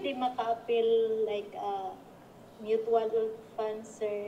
di makapil appeal like uh, mutual funds, sir.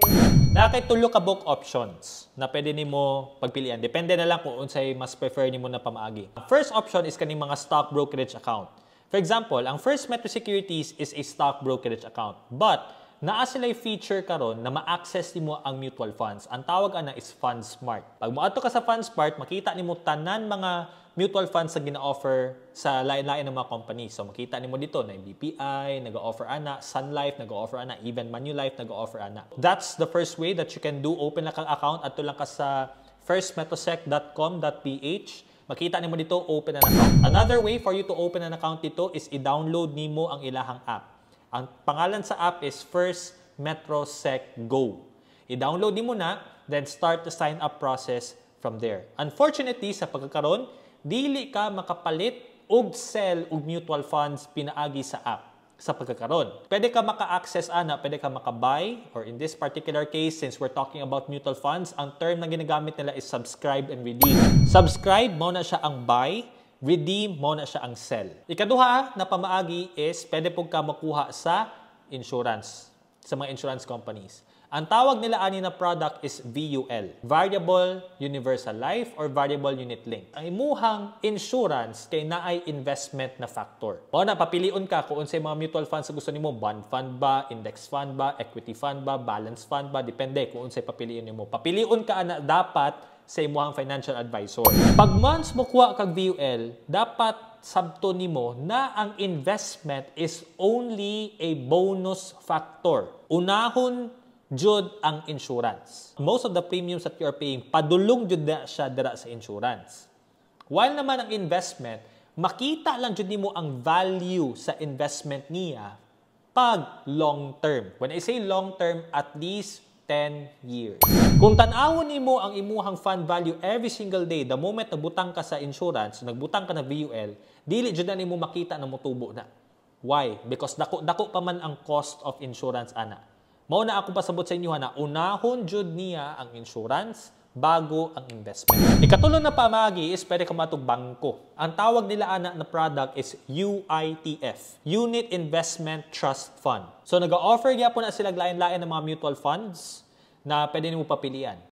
Nakay tulo ka book options na pwede nimo pagpilian. Depende na lang kung unsay mas prefer nimo na pamaagi. First option is kaning mga stock brokerage account. For example, ang First Metro Securities is a stock brokerage account. But naa sila'y feature karon na ma-access nimo ang mutual funds. Ang tawag ana is FundSmart. Pag moadto ka sa FundSmart, makita nimo tanan mga mutual funds na gina-offer sa lain-lain ng mga company. So makita nimo dito na BPI, nag-offer ana, Sun Life nag-offer ana, even Manulife nag-offer ana. That's the first way that you can do open na kang account at lang ka sa firstmetosec.com.ph. Makita nimo dito open an account. Another way for you to open an account dito is i-download nimo ang ilahang app. Ang pangalan sa app is First MetroSec Go. I-download din mo na, then start the sign-up process from there. Unfortunately, sa pagkakaroon, dili ka makapalit og sell og mutual funds pinaagi sa app sa pagkakaroon. Pwede ka maka-access ana, pwede ka maka-buy, or in this particular case, since we're talking about mutual funds, ang term na ginagamit nila is subscribe and redeem. Subscribe, mo na siya ang buy, redeem mo na siya ang sell. Ikaduha na pamaagi is pwede po ka makuha sa insurance, sa mga insurance companies. Ang tawag nila ani na product is VUL, Variable Universal Life or Variable Unit Link. Ang imuhang insurance kay naay investment na factor. Mao na papilion ka kung unsay mga mutual funds sa gusto nimo, bond fund ba, index fund ba, equity fund ba, balance fund ba, depende kung unsay papiliun nimo. Papiliun ka na dapat same mo financial advisor. Pag months mo kuha kag VUL, dapat sabto nimo na ang investment is only a bonus factor. Unahon jud ang insurance. Most of the premiums that you are paying, padulong jud na siya dira sa insurance. While naman ang investment, makita lang jud nimo ang value sa investment niya pag long term. When I say long term, at least 10 years. Kung tanawon nimo ang imuhang fund value every single day, the moment na butang ka sa insurance, nagbutang ka na VUL, dili jud na nimo makita na mutubo na. Why? Because dako dako pa man ang cost of insurance ana. Mao na ako pasabot sa inyo na unahon jud niya ang insurance bago ang investment. Ikatulo na pamagi is pwede ka matog bangko. Ang tawag nila ana na product is UITF, Unit Investment Trust Fund. So nag-offer gyapon na sila lain-lain ng mga mutual funds na pwede nimo papilian.